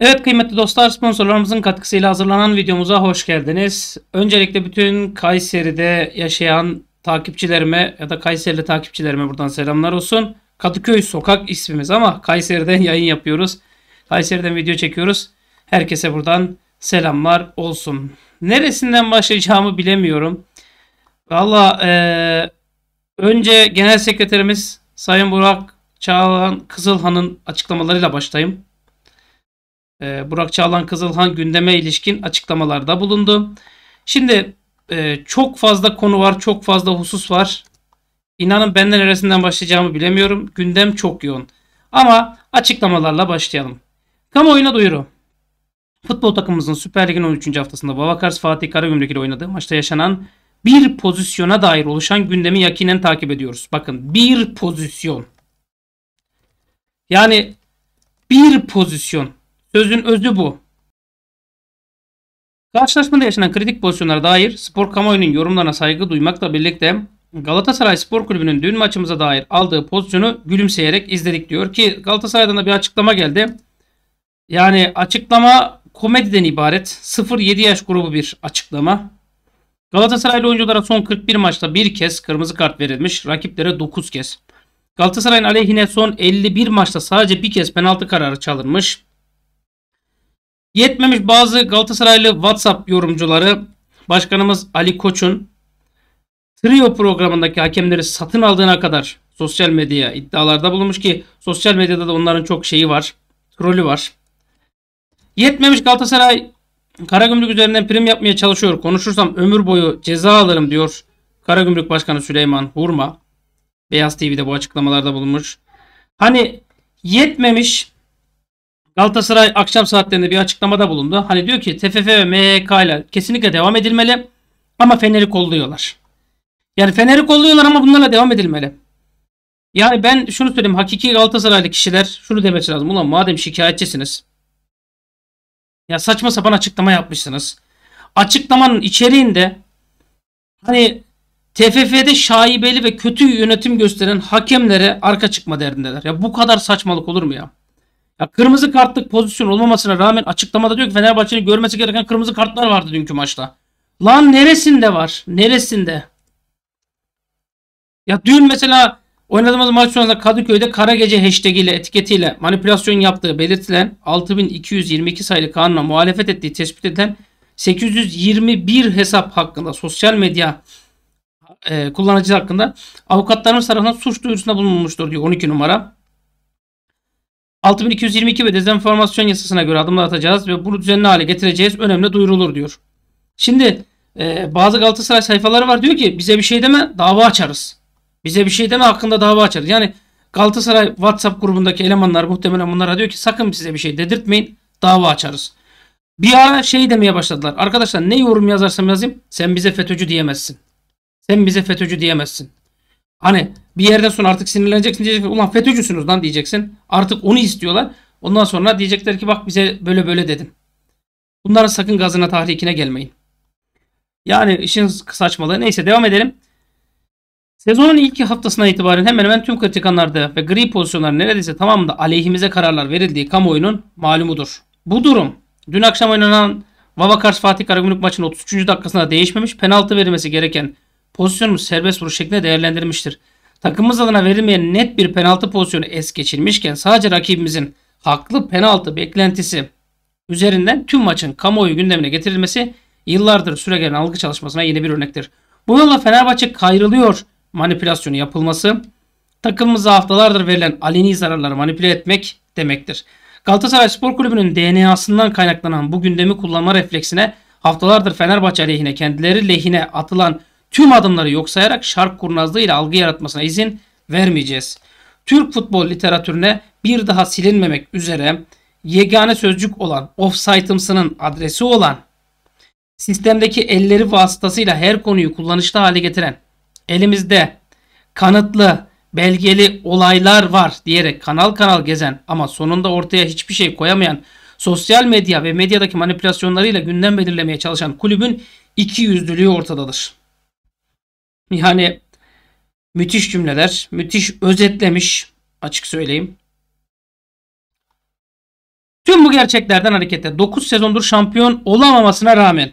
Evet kıymetli dostlar sponsorlarımızın katkısıyla hazırlanan videomuza hoş geldiniz. Öncelikle bütün Kayseri'de yaşayan takipçilerime ya da Kayseri'li takipçilerime buradan selamlar olsun. Kadıköy sokak ismimiz ama Kayseri'den yayın yapıyoruz. Kayseri'den video çekiyoruz. Herkese buradan selamlar olsun. Neresinden başlayacağımı bilemiyorum. Valla e, önce Genel Sekreterimiz Sayın Burak Çağlan Kızılhan'ın açıklamalarıyla başlayayım. Ee, Burak Çağlan Kızılhan gündeme ilişkin açıklamalarda bulundu. Şimdi e, çok fazla konu var, çok fazla husus var. İnanın benden neresinden başlayacağımı bilemiyorum. Gündem çok yoğun. Ama açıklamalarla başlayalım. Kamuoyuna duyuru. Futbol takımımızın Süper Lig'in 13. haftasında Babakars Fatih Karagümrük ile oynadığı maçta yaşanan bir pozisyona dair oluşan gündemi yakinen takip ediyoruz. Bakın bir pozisyon. Yani bir pozisyon. Sözün özü bu. Karşılaşmada yaşanan kritik pozisyonlara dair spor kamuoyunun yorumlarına saygı duymakla birlikte Galatasaray Spor Kulübü'nün dün maçımıza dair aldığı pozisyonu gülümseyerek izledik diyor ki Galatasaray'dan da bir açıklama geldi. Yani açıklama komediden ibaret 0-7 yaş grubu bir açıklama. Galatasaraylı oyunculara son 41 maçta bir kez kırmızı kart verilmiş, rakiplere 9 kez. Galatasaray'ın aleyhine son 51 maçta sadece bir kez penaltı kararı çalınmış. Yetmemiş bazı Galatasaraylı WhatsApp yorumcuları başkanımız Ali Koç'un Trio programındaki hakemleri satın aldığına kadar sosyal medyaya iddialarda bulunmuş ki sosyal medyada da onların çok şeyi var. Trolü var. Yetmemiş Galatasaray Karagümrük üzerinden prim yapmaya çalışıyor. Konuşursam ömür boyu ceza alırım diyor Karagümrük Başkanı Süleyman Hurma. Beyaz TV'de bu açıklamalarda bulunmuş. Hani yetmemiş Galatasaray akşam saatlerinde bir açıklamada bulundu. Hani diyor ki TFF ve MHK ile kesinlikle devam edilmeli ama Fener'i kolluyorlar. Yani Fener'i kolluyorlar ama bunlarla devam edilmeli. Yani ben şunu söyleyeyim. Hakiki Galatasaraylı kişiler şunu demesi lazım. Ulan madem şikayetçisiniz. Ya saçma sapan açıklama yapmışsınız. Açıklamanın içeriğinde hani TFF'de şaibeli ve kötü yönetim gösteren hakemlere arka çıkma derdindeler. Ya bu kadar saçmalık olur mu ya? Ya kırmızı kartlık pozisyon olmamasına rağmen açıklamada diyor ki Fenerbahçe'nin görmesi gereken kırmızı kartlar vardı dünkü maçta. Lan neresinde var? Neresinde? Ya dün mesela oynadığımız maç sonrasında Kadıköy'de Kara Gece hashtag ile etiketiyle manipülasyon yaptığı belirtilen 6222 sayılı kanuna muhalefet ettiği tespit edilen 821 hesap hakkında sosyal medya e, kullanıcısı hakkında avukatlarımız tarafından suç duyurusunda bulunmuştur diyor 12 numara. 6222 ve dezenformasyon yasasına göre adımlar atacağız ve bunu düzenli hale getireceğiz. Önemli duyurulur diyor. Şimdi e, bazı Galatasaray sayfaları var diyor ki bize bir şey deme dava açarız. Bize bir şey deme hakkında dava açarız. Yani Galatasaray WhatsApp grubundaki elemanlar muhtemelen bunlara diyor ki sakın size bir şey dedirtmeyin dava açarız. Bir ara şey demeye başladılar. Arkadaşlar ne yorum yazarsam yazayım sen bize FETÖ'cü diyemezsin. Sen bize FETÖ'cü diyemezsin. Hani bir yerden sonra artık sinirleneceksin diyeceksin. Ulan FETÖ'cüsünüz lan diyeceksin. Artık onu istiyorlar. Ondan sonra diyecekler ki bak bize böyle böyle dedin. Bunların sakın gazına tahrikine gelmeyin. Yani işin saçmalığı. Neyse devam edelim. Sezonun ilk haftasına itibaren hemen hemen tüm kritikanlarda ve gri pozisyonlar neredeyse tamamında aleyhimize kararlar verildiği kamuoyunun malumudur. Bu durum dün akşam oynanan Vavakars Fatih Karagümrük maçının 33. dakikasında değişmemiş penaltı verilmesi gereken pozisyonumuz serbest vuruş şeklinde değerlendirilmiştir. Takımımız adına verilmeyen net bir penaltı pozisyonu es geçirmişken sadece rakibimizin haklı penaltı beklentisi üzerinden tüm maçın kamuoyu gündemine getirilmesi yıllardır süregelen algı çalışmasına yeni bir örnektir. Bu yolla Fenerbahçe kayrılıyor manipülasyonu yapılması takımımıza haftalardır verilen aleni zararları manipüle etmek demektir. Galatasaray Spor Kulübü'nün DNA'sından kaynaklanan bu gündemi kullanma refleksine haftalardır Fenerbahçe lehine, kendileri lehine atılan tüm adımları yok sayarak şark kurnazlığıyla algı yaratmasına izin vermeyeceğiz. Türk futbol literatürüne bir daha silinmemek üzere yegane sözcük olan offsite'ımsının adresi olan sistemdeki elleri vasıtasıyla her konuyu kullanışlı hale getiren elimizde kanıtlı belgeli olaylar var diyerek kanal kanal gezen ama sonunda ortaya hiçbir şey koyamayan sosyal medya ve medyadaki manipülasyonlarıyla gündem belirlemeye çalışan kulübün iki yüzlülüğü ortadadır. Yani müthiş cümleler, müthiş özetlemiş açık söyleyeyim. Tüm bu gerçeklerden hareketle 9 sezondur şampiyon olamamasına rağmen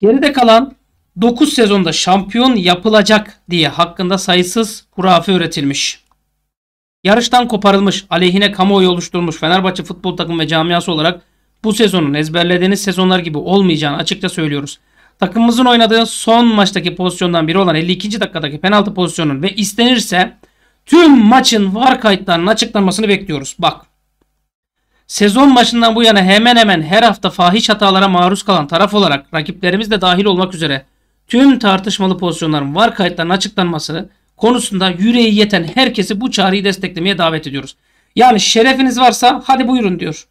geride kalan 9 sezonda şampiyon yapılacak diye hakkında sayısız hurafe üretilmiş. Yarıştan koparılmış, aleyhine kamuoyu oluşturmuş Fenerbahçe futbol takımı ve camiası olarak bu sezonun ezberlediğiniz sezonlar gibi olmayacağını açıkça söylüyoruz takımımızın oynadığı son maçtaki pozisyondan biri olan 52. dakikadaki penaltı pozisyonun ve istenirse tüm maçın var kayıtlarının açıklanmasını bekliyoruz. Bak Sezon başından bu yana hemen hemen her hafta fahiş hatalara maruz kalan taraf olarak rakiplerimiz de dahil olmak üzere tüm tartışmalı pozisyonların var kayıtlarının açıklanmasını konusunda yüreği yeten herkesi bu çağrıyı desteklemeye davet ediyoruz. Yani şerefiniz varsa hadi buyurun diyor.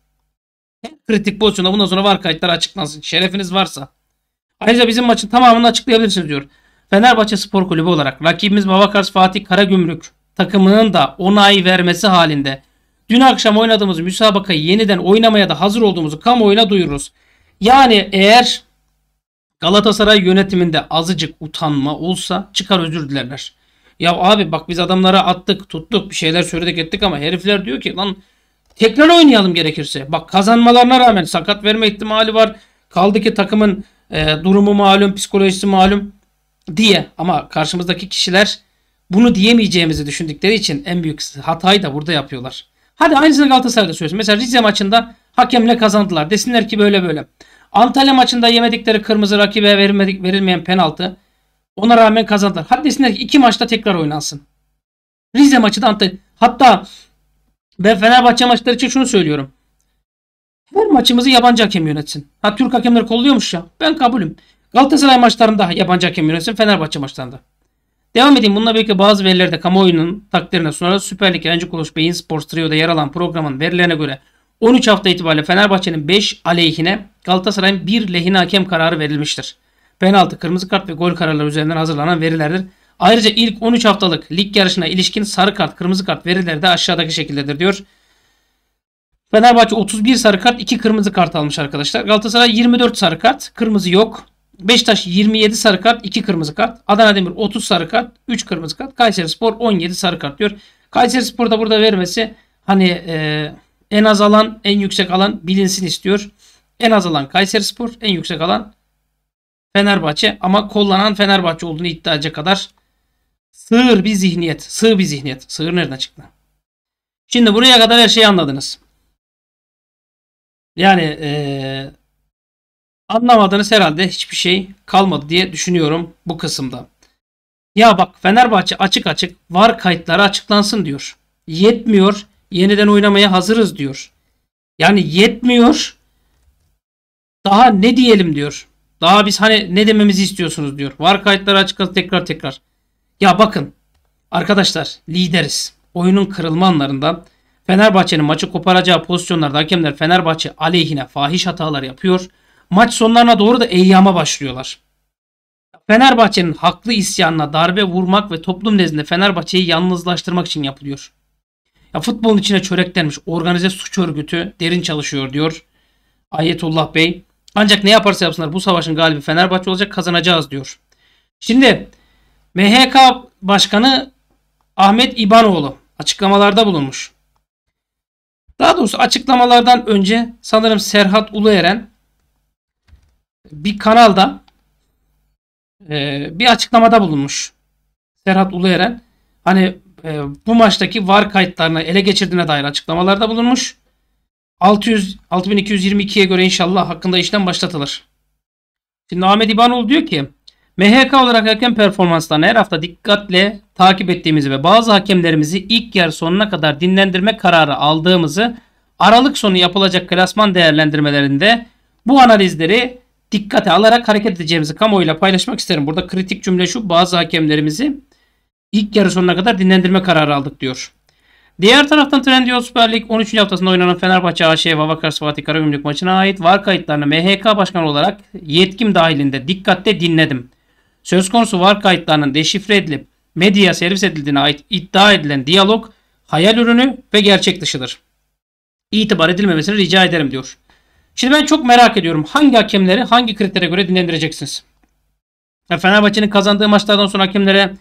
kritik pozisyonda bundan sonra var kayıtları açıklansın. Şerefiniz varsa. Ayrıca bizim maçın tamamını açıklayabilirsiniz diyor. Fenerbahçe Spor Kulübü olarak rakibimiz Babakars Fatih Karagümrük takımının da onay vermesi halinde dün akşam oynadığımız müsabakayı yeniden oynamaya da hazır olduğumuzu kamuoyuna duyururuz. Yani eğer Galatasaray yönetiminde azıcık utanma olsa çıkar özür dilerler. Ya abi bak biz adamlara attık tuttuk bir şeyler söyledik ettik ama herifler diyor ki lan tekrar oynayalım gerekirse. Bak kazanmalarına rağmen sakat verme ihtimali var. Kaldı ki takımın e, durumu malum, psikolojisi malum diye ama karşımızdaki kişiler bunu diyemeyeceğimizi düşündükleri için en büyük hatayı da burada yapıyorlar. Hadi aynısını Galatasaray'da söylüyorsun. Mesela Rize maçında hakemle kazandılar. Desinler ki böyle böyle. Antalya maçında yemedikleri kırmızı rakibe verilmedik, verilmeyen penaltı. Ona rağmen kazandılar. Hadi desinler ki iki maçta tekrar oynansın. Rize maçı da Antalya. Hatta ben Fenerbahçe maçları için şunu söylüyorum. Her maçımızı yabancı hakem yönetsin. Ha Türk hakemleri kolluyormuş ya. Ben kabulüm. Galatasaray maçlarında yabancı hakem yönetsin. Fenerbahçe maçlarında. Devam edeyim. Bununla birlikte bazı verilerde kamuoyunun takdirine sonra Süper Lig Yayıncı Kuruluş Beyin Sports Trio'da yer alan programın verilerine göre 13 hafta itibariyle Fenerbahçe'nin 5 aleyhine Galatasaray'ın 1 lehine hakem kararı verilmiştir. Penaltı, kırmızı kart ve gol kararları üzerinden hazırlanan verilerdir. Ayrıca ilk 13 haftalık lig yarışına ilişkin sarı kart, kırmızı kart verileri de aşağıdaki şekildedir diyor. Fenerbahçe 31 sarı kart 2 kırmızı kart almış arkadaşlar. Galatasaray 24 sarı kart kırmızı yok. Beşiktaş 27 sarı kart 2 kırmızı kart. Adana Demir 30 sarı kart 3 kırmızı kart. Kayseri Spor 17 sarı kart diyor. Kayseri Spor da burada vermesi hani e, en az alan en yüksek alan bilinsin istiyor. En az alan Kayseri Spor en yüksek alan Fenerbahçe ama kollanan Fenerbahçe olduğunu iddia edecek kadar sığır bir zihniyet. Sığ bir zihniyet. Sığır nereden çıktı? Şimdi buraya kadar her şeyi anladınız. Yani ee, anlamadığınız herhalde hiçbir şey kalmadı diye düşünüyorum bu kısımda. Ya bak Fenerbahçe açık açık var kayıtları açıklansın diyor. Yetmiyor yeniden oynamaya hazırız diyor. Yani yetmiyor daha ne diyelim diyor. Daha biz hani ne dememizi istiyorsunuz diyor. Var kayıtları açıklansın tekrar tekrar. Ya bakın arkadaşlar lideriz. Oyunun kırılma anlarında Fenerbahçe'nin maçı koparacağı pozisyonlarda hakemler Fenerbahçe aleyhine fahiş hatalar yapıyor. Maç sonlarına doğru da eyyama başlıyorlar. Fenerbahçe'nin haklı isyanına darbe vurmak ve toplum nezdinde Fenerbahçe'yi yalnızlaştırmak için yapılıyor. Ya futbolun içine çöreklenmiş organize suç örgütü derin çalışıyor diyor Ayetullah Bey. Ancak ne yaparsa yapsınlar bu savaşın galibi Fenerbahçe olacak kazanacağız diyor. Şimdi MHK Başkanı Ahmet İbanoğlu açıklamalarda bulunmuş. Daha doğrusu açıklamalardan önce sanırım Serhat Ulueren bir kanalda e, bir açıklamada bulunmuş. Serhat Ulueren hani e, bu maçtaki var kayıtlarını ele geçirdiğine dair açıklamalarda bulunmuş. 600 6222'ye göre inşallah hakkında işlem başlatılır. Şimdi Ahmet İbanoğlu diyor ki MHK olarak hakem performanslarını her hafta dikkatle takip ettiğimizi ve bazı hakemlerimizi ilk yarı sonuna kadar dinlendirme kararı aldığımızı Aralık sonu yapılacak klasman değerlendirmelerinde bu analizleri dikkate alarak hareket edeceğimizi kamuoyuyla paylaşmak isterim. Burada kritik cümle şu bazı hakemlerimizi ilk yarı sonuna kadar dinlendirme kararı aldık diyor. Diğer taraftan Trendyol Süper Lig 13. haftasında oynanan Fenerbahçe AŞ Vavakar Fatih Karagümrük maçına ait var kayıtlarını MHK Başkanı olarak yetkim dahilinde dikkatle dinledim söz konusu var kayıtlarının deşifre edilip medyaya servis edildiğine ait iddia edilen diyalog hayal ürünü ve gerçek dışıdır. İtibar edilmemesini rica ederim diyor. Şimdi ben çok merak ediyorum hangi hakemleri hangi kritere göre dinlendireceksiniz? Fenerbahçe'nin kazandığı maçlardan sonra hakemlere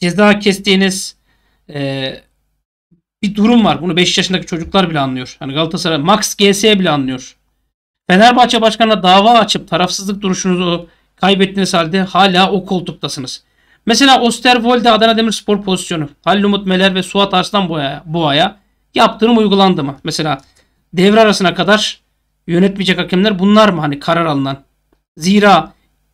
ceza kestiğiniz e, bir durum var. Bunu 5 yaşındaki çocuklar bile anlıyor. Hani Galatasaray Max GS bile anlıyor. Fenerbahçe Başkanı'na dava açıp tarafsızlık duruşunuzu Kaybettiğiniz halde hala o koltuktasınız. Mesela Osterwold'e Adana Demirspor pozisyonu. Halil Umut Meler ve Suat Arslan Boğa'ya, Boğa'ya yaptırım uygulandı mı? Mesela devre arasına kadar yönetmeyecek hakemler bunlar mı hani karar alınan? Zira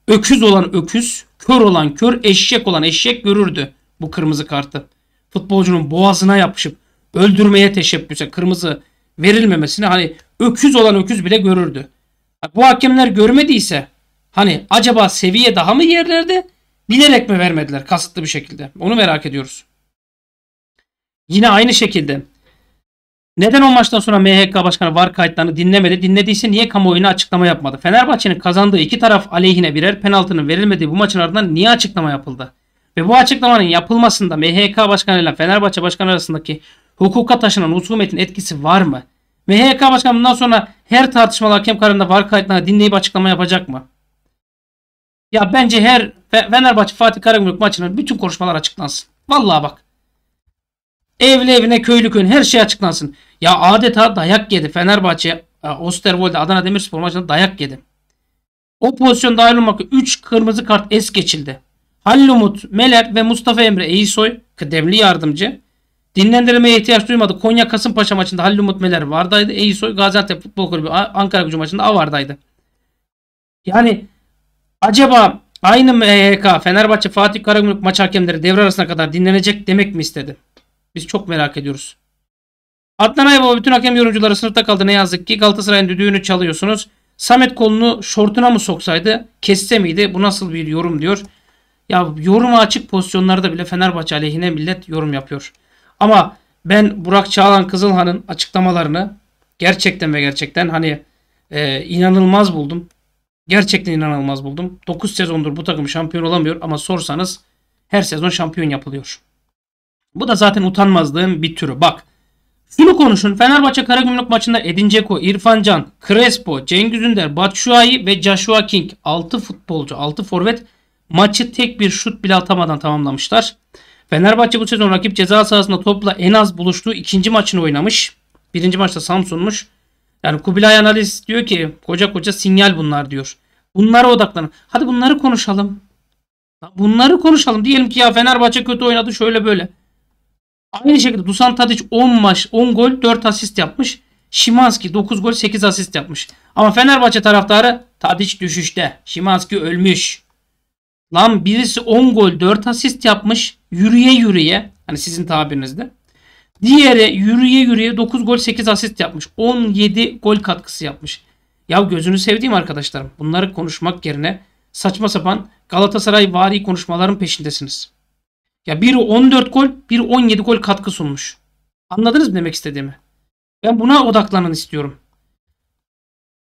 öküz olan öküz, kör olan kör, eşek olan eşek görürdü bu kırmızı kartı. Futbolcunun boğazına yapışıp öldürmeye teşebbüse kırmızı verilmemesini hani öküz olan öküz bile görürdü. Bu hakemler görmediyse Hani acaba seviye daha mı yerlerde? Bilerek mi vermediler kasıtlı bir şekilde? Onu merak ediyoruz. Yine aynı şekilde neden o maçtan sonra MHK Başkanı VAR kayıtlarını dinlemedi? Dinlediyse niye kamuoyuna açıklama yapmadı? Fenerbahçe'nin kazandığı iki taraf aleyhine birer penaltının verilmediği bu maçın ardından niye açıklama yapıldı? Ve bu açıklamanın yapılmasında MHK Başkanı ile Fenerbahçe Başkanı arasındaki hukuka taşınan husumetin etkisi var mı? MHK Başkanı bundan sonra her tartışmalı hakem kararında VAR kayıtlarını dinleyip açıklama yapacak mı? Ya bence her Fenerbahçe Fatih Karagümrük maçının bütün konuşmalar açıklansın. Vallahi bak. Evli evine köylü köyün her şey açıklansın. Ya adeta dayak yedi Fenerbahçe e, Osterwold'e Adana Demirspor maçında dayak yedi. O pozisyonda ayrılmak 3 kırmızı kart es geçildi. Halil Umut, Meler ve Mustafa Emre Eysoy kıdemli yardımcı. Dinlendirmeye ihtiyaç duymadı. Konya Kasımpaşa maçında Halil Umut Meler vardaydı. Eysoy Gaziantep Futbol Kulübü Ankara Gücü maçında avardaydı. Yani Acaba aynı MHK e Fenerbahçe Fatih Karagümrük maç hakemleri devre arasına kadar dinlenecek demek mi istedi? Biz çok merak ediyoruz. Adnan Aybaba bütün hakem yorumcuları sınıfta kaldı ne yazık ki. Galatasaray'ın düdüğünü çalıyorsunuz. Samet kolunu şortuna mı soksaydı kesse miydi? Bu nasıl bir yorum diyor. Ya yoruma açık pozisyonlarda bile Fenerbahçe aleyhine millet yorum yapıyor. Ama ben Burak Çağlan Kızılhan'ın açıklamalarını gerçekten ve gerçekten hani e, inanılmaz buldum. Gerçekten inanılmaz buldum. 9 sezondur bu takım şampiyon olamıyor ama sorsanız her sezon şampiyon yapılıyor. Bu da zaten utanmazlığın bir türü. Bak şunu konuşun. Fenerbahçe Karagümrük maçında Edin Dzeko, İrfan Can, Crespo, Cengiz Ünder, Batshuayi ve Joshua King 6 futbolcu, 6 forvet maçı tek bir şut bile atamadan tamamlamışlar. Fenerbahçe bu sezon rakip ceza sahasında topla en az buluştuğu ikinci maçını oynamış. Birinci maçta Samsun'muş. Yani Kubilay analiz diyor ki koca koca sinyal bunlar diyor. Bunlara odaklanın. Hadi bunları konuşalım. Bunları konuşalım. Diyelim ki ya Fenerbahçe kötü oynadı şöyle böyle. Aynı şekilde Dusan Tadic 10 maç 10 gol 4 asist yapmış. Şimanski 9 gol 8 asist yapmış. Ama Fenerbahçe taraftarı Tadic düşüşte. Şimanski ölmüş. Lan birisi 10 gol 4 asist yapmış. Yürüye yürüye. Hani sizin tabirinizde. Diğeri yürüye yürüye 9 gol 8 asist yapmış. 17 gol katkısı yapmış. Ya gözünü sevdiğim arkadaşlarım. Bunları konuşmak yerine saçma sapan Galatasaray vari konuşmaların peşindesiniz. Ya biri 14 gol, biri 17 gol katkı sunmuş. Anladınız mı demek istediğimi? Ben buna odaklanın istiyorum.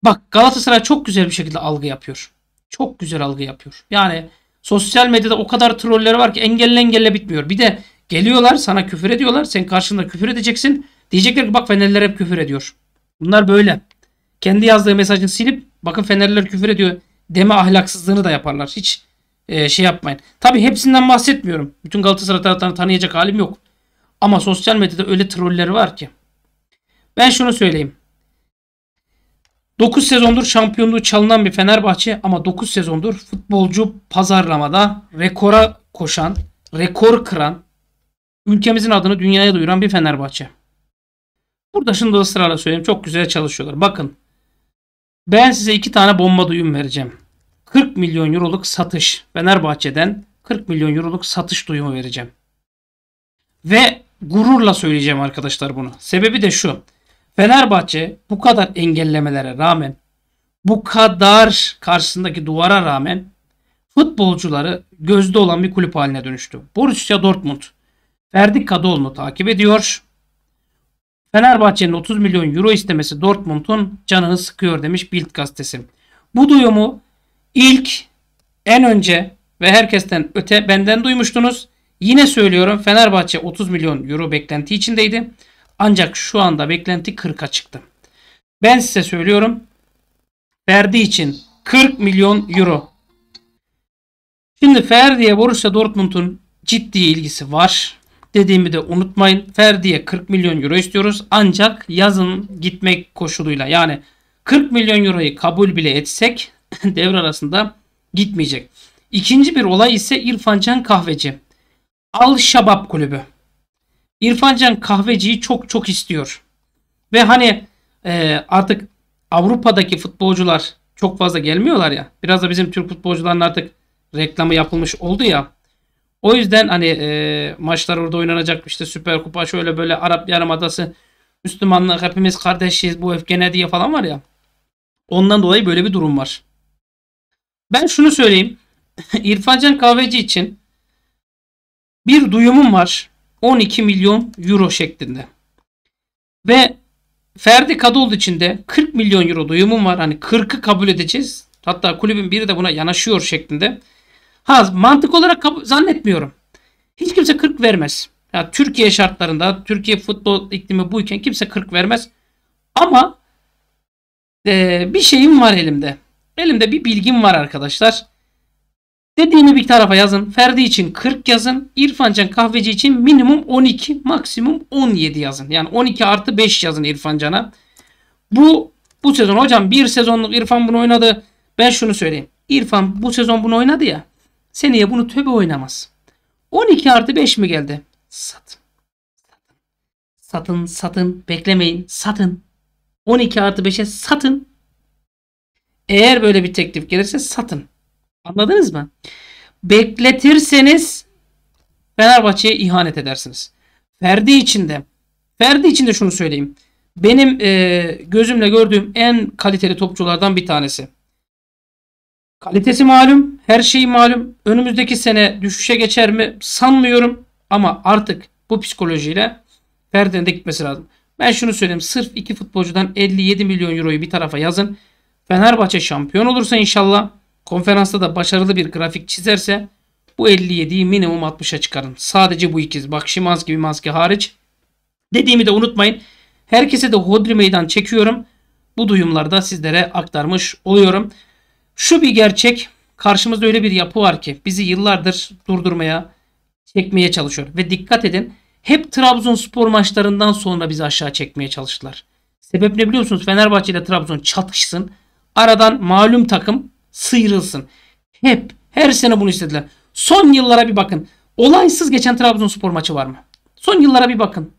Bak Galatasaray çok güzel bir şekilde algı yapıyor. Çok güzel algı yapıyor. Yani sosyal medyada o kadar trolleri var ki engelle engelle bitmiyor. Bir de Geliyorlar sana küfür ediyorlar. Sen karşında küfür edeceksin. Diyecekler ki bak Fenerliler hep küfür ediyor. Bunlar böyle. Kendi yazdığı mesajını silip bakın Fenerliler küfür ediyor deme ahlaksızlığını da yaparlar. Hiç e, şey yapmayın. Tabi hepsinden bahsetmiyorum. Bütün Galatasaray taraftarını tanıyacak halim yok. Ama sosyal medyada öyle trolleri var ki. Ben şunu söyleyeyim. 9 sezondur şampiyonluğu çalınan bir Fenerbahçe ama 9 sezondur futbolcu pazarlamada rekora koşan, rekor kıran, Ülkemizin adını dünyaya duyuran bir Fenerbahçe. Burada şimdi sırayla söyleyeyim. Çok güzel çalışıyorlar. Bakın. Ben size iki tane bomba duyum vereceğim. 40 milyon euroluk satış. Fenerbahçe'den 40 milyon euroluk satış duyumu vereceğim. Ve gururla söyleyeceğim arkadaşlar bunu. Sebebi de şu. Fenerbahçe bu kadar engellemelere rağmen bu kadar karşısındaki duvara rağmen futbolcuları gözde olan bir kulüp haline dönüştü. Borussia Dortmund Ferdi Kadıoğlu'nu takip ediyor. Fenerbahçe'nin 30 milyon euro istemesi Dortmund'un canını sıkıyor demiş Bild gazetesi. Bu duyumu ilk en önce ve herkesten öte benden duymuştunuz. Yine söylüyorum Fenerbahçe 30 milyon euro beklenti içindeydi. Ancak şu anda beklenti 40'a çıktı. Ben size söylüyorum. Ferdi için 40 milyon euro. Şimdi Ferdi'ye Borussia Dortmund'un ciddi ilgisi var. Dediğimi de unutmayın. Ferdi'ye 40 milyon euro istiyoruz. Ancak yazın gitmek koşuluyla yani 40 milyon euroyu kabul bile etsek devre arasında gitmeyecek. İkinci bir olay ise İrfancan Kahveci. Al Şabab Kulübü. İrfancan Kahveci'yi çok çok istiyor. Ve hani e, artık Avrupa'daki futbolcular çok fazla gelmiyorlar ya. Biraz da bizim Türk futbolcuların artık reklamı yapılmış oldu ya. O yüzden hani e, maçlar orada oynanacak işte Süper Kupa şöyle böyle Arap Yarımadası Müslümanlar hepimiz kardeşiz bu öfke diye falan var ya. Ondan dolayı böyle bir durum var. Ben şunu söyleyeyim. İrfancan Kahveci için bir duyumum var. 12 milyon euro şeklinde. Ve Ferdi Kadıoğlu için de 40 milyon euro duyumum var. Hani 40'ı kabul edeceğiz. Hatta kulübün biri de buna yanaşıyor şeklinde. Ha mantık olarak zannetmiyorum. Hiç kimse 40 vermez. Ya Türkiye şartlarında, Türkiye futbol iklimi buyken kimse 40 vermez. Ama e, bir şeyim var elimde. Elimde bir bilgim var arkadaşlar. Dediğimi bir tarafa yazın. Ferdi için 40 yazın. İrfancan kahveci için minimum 12, maksimum 17 yazın. Yani 12 artı 5 yazın İrfancan'a. Bu bu sezon hocam bir sezonluk İrfan bunu oynadı. Ben şunu söyleyeyim. İrfan bu sezon bunu oynadı ya. Seneye bunu töbe oynamaz. 12 artı 5 mi geldi? Satın. Satın, satın, beklemeyin, satın. 12 artı 5'e satın. Eğer böyle bir teklif gelirse satın. Anladınız mı? Bekletirseniz Fenerbahçe'ye ihanet edersiniz. Ferdi içinde. Ferdi içinde şunu söyleyeyim. Benim e, gözümle gördüğüm en kaliteli topçulardan bir tanesi. Kalitesi malum, her şeyi malum. Önümüzdeki sene düşüşe geçer mi sanmıyorum ama artık bu psikolojiyle Ferdi'nin de gitmesi lazım. Ben şunu söyleyeyim. Sırf iki futbolcudan 57 milyon euroyu bir tarafa yazın. Fenerbahçe şampiyon olursa inşallah konferansta da başarılı bir grafik çizerse bu 57'yi minimum 60'a çıkarın. Sadece bu ikiz. Bak Şimanski gibi maske hariç. Dediğimi de unutmayın. Herkese de hodri meydan çekiyorum. Bu duyumlarda sizlere aktarmış oluyorum. Şu bir gerçek. Karşımızda öyle bir yapı var ki bizi yıllardır durdurmaya, çekmeye çalışıyor. Ve dikkat edin hep Trabzonspor maçlarından sonra bizi aşağı çekmeye çalıştılar. Sebep ne biliyor musunuz? Fenerbahçe ile Trabzon çatışsın. Aradan malum takım sıyrılsın. Hep her sene bunu istediler. Son yıllara bir bakın. Olaysız geçen Trabzonspor maçı var mı? Son yıllara bir bakın.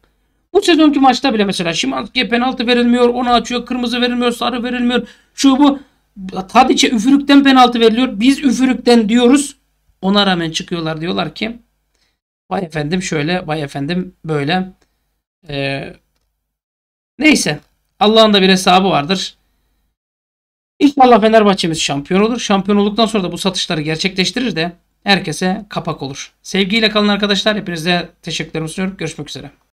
Bu sezonki maçta bile mesela Şimanski'ye penaltı verilmiyor, onu açıyor, kırmızı verilmiyor, sarı verilmiyor, şu bu. Tadiç'e üfürükten penaltı veriliyor. Biz üfürükten diyoruz. Ona rağmen çıkıyorlar diyorlar ki vay efendim şöyle vay efendim böyle. Ee, neyse Allah'ın da bir hesabı vardır. İnşallah Fenerbahçe'miz şampiyon olur. Şampiyon olduktan sonra da bu satışları gerçekleştirir de herkese kapak olur. Sevgiyle kalın arkadaşlar. Hepinize teşekkürlerimi sunuyorum. Görüşmek üzere.